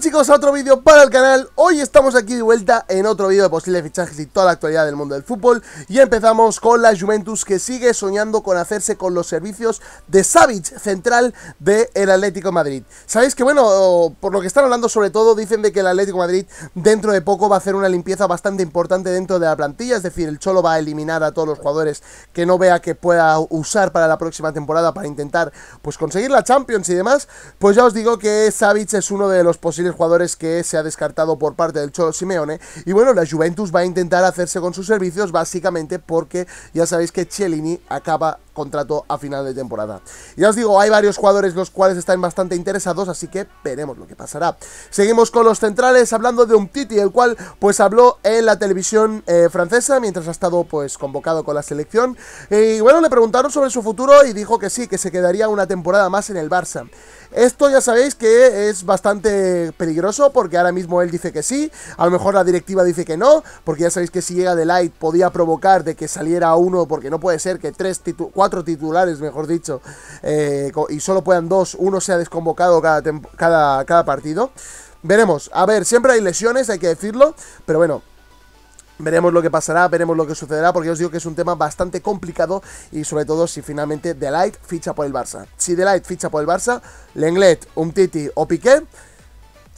chicos a otro vídeo para el canal Hoy estamos aquí de vuelta en otro vídeo de posibles fichajes y toda la actualidad del mundo del fútbol Y empezamos con la Juventus que sigue soñando con hacerse con los servicios de Savage central del el Atlético Madrid Sabéis que bueno, por lo que están hablando sobre todo dicen de que el Atlético Madrid dentro de poco va a hacer una limpieza bastante importante dentro de la plantilla Es decir, el Cholo va a eliminar a todos los jugadores que no vea que pueda usar para la próxima temporada Para intentar pues conseguir la Champions y demás Pues ya os digo que Savage es uno de los posibles jugador jugadores que se ha descartado por parte del Cholo Simeone. Y bueno, la Juventus va a intentar hacerse con sus servicios básicamente porque ya sabéis que Cellini acaba contrato a final de temporada. Ya os digo, hay varios jugadores los cuales están bastante interesados, así que veremos lo que pasará. Seguimos con los centrales, hablando de un Titi, el cual pues habló en la televisión eh, francesa mientras ha estado pues convocado con la selección. Y bueno, le preguntaron sobre su futuro y dijo que sí, que se quedaría una temporada más en el Barça. Esto ya sabéis que es bastante peligroso porque ahora mismo él dice que sí, a lo mejor la directiva dice que no, porque ya sabéis que si llega de Light podía provocar de que saliera uno, porque no puede ser que tres cuatro cuatro titulares, mejor dicho, eh, y solo puedan dos, uno sea desconvocado cada, cada, partido. Veremos, a ver, siempre hay lesiones, hay que decirlo, pero bueno, Veremos lo que pasará, veremos lo que sucederá, porque os digo que es un tema bastante complicado y sobre todo si finalmente Delight ficha por el Barça. Si Delight ficha por el Barça, Lenglet, Umtiti o Piqué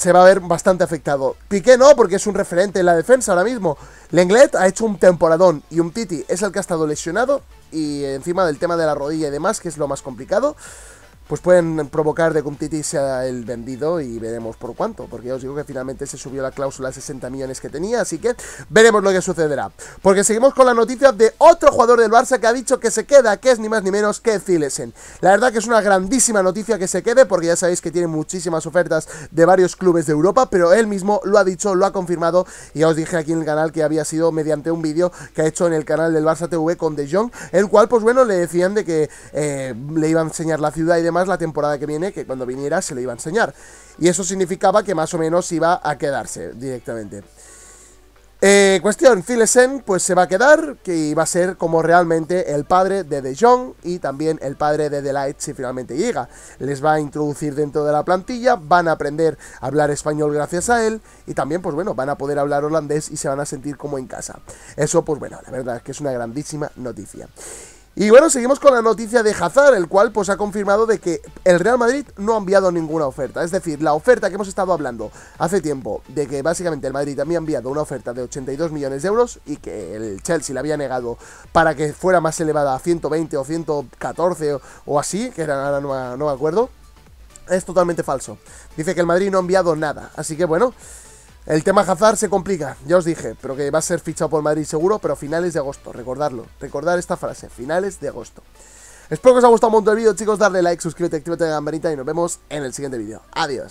se va a ver bastante afectado. Piqué no, porque es un referente en la defensa ahora mismo. Lenglet ha hecho un temporadón y un Titi es el que ha estado lesionado y encima del tema de la rodilla y demás, que es lo más complicado pues pueden provocar de que sea el vendido y veremos por cuánto, porque ya os digo que finalmente se subió la cláusula a 60 millones que tenía, así que veremos lo que sucederá. Porque seguimos con la noticia de otro jugador del Barça que ha dicho que se queda, que es ni más ni menos que Zilesen. La verdad que es una grandísima noticia que se quede, porque ya sabéis que tiene muchísimas ofertas de varios clubes de Europa, pero él mismo lo ha dicho, lo ha confirmado, y ya os dije aquí en el canal que había sido mediante un vídeo que ha hecho en el canal del Barça TV con De Jong, el cual pues bueno, le decían de que eh, le iba a enseñar la ciudad y demás, la temporada que viene, que cuando viniera se le iba a enseñar. Y eso significaba que más o menos iba a quedarse directamente. Eh, cuestión, Philesen, pues se va a quedar que va a ser como realmente el padre de De Jong y también el padre de Light si finalmente llega. Les va a introducir dentro de la plantilla, van a aprender a hablar español gracias a él y también pues bueno, van a poder hablar holandés y se van a sentir como en casa. Eso pues bueno, la verdad es que es una grandísima noticia. Y bueno, seguimos con la noticia de Hazard, el cual pues ha confirmado de que el Real Madrid no ha enviado ninguna oferta. Es decir, la oferta que hemos estado hablando hace tiempo de que básicamente el Madrid había enviado una oferta de 82 millones de euros y que el Chelsea la había negado para que fuera más elevada a 120 o 114 o, así, que ahora no me acuerdo, es totalmente falso. Dice que el Madrid no ha enviado nada. Así que bueno... El tema Hazard se complica, ya os dije, pero que va a ser fichado por Madrid seguro, pero finales de agosto, recordarlo, recordar esta frase, finales de agosto. Espero que os haya gustado un montón el vídeo, chicos, darle like, suscríbete, activate la campanita y nos vemos en el siguiente vídeo. Adiós.